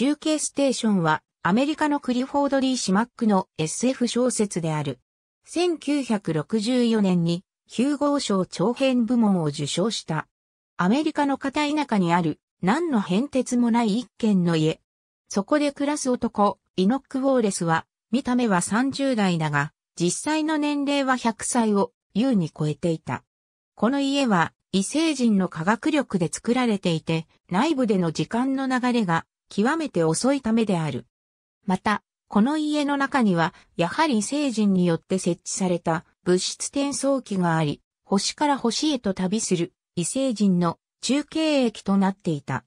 中継ステーションはアメリカのクリフォード・リー・シマックの SF 小説である。1964年に9号賞長編部門を受賞した。アメリカの片田舎にある何の変哲もない一軒の家。そこで暮らす男、イノック・ウォーレスは、見た目は30代だが、実際の年齢は100歳を優に超えていた。この家は異星人の科学力で作られていて、内部での時間の流れが極めて遅いためである。また、この家の中には、やはり聖人によって設置された物質転送機があり、星から星へと旅する異星人の中継駅となっていた。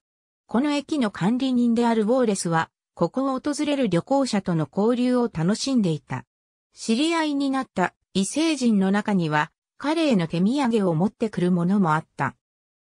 この駅の管理人であるウォーレスは、ここを訪れる旅行者との交流を楽しんでいた。知り合いになった異星人の中には、彼への手土産を持ってくるものもあった。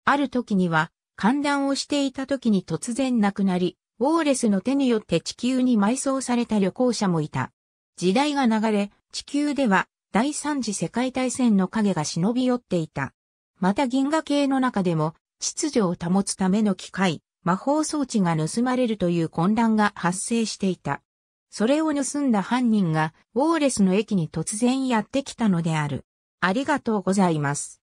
ある時には、観覧をしていた時に突然亡くなり、ウォーレスの手によって地球に埋葬された旅行者もいた。時代が流れ、地球では第三次世界大戦の影が忍び寄っていた。また銀河系の中でも秩序を保つための機械、魔法装置が盗まれるという混乱が発生していた。それを盗んだ犯人がウォーレスの駅に突然やってきたのである。ありがとうございます。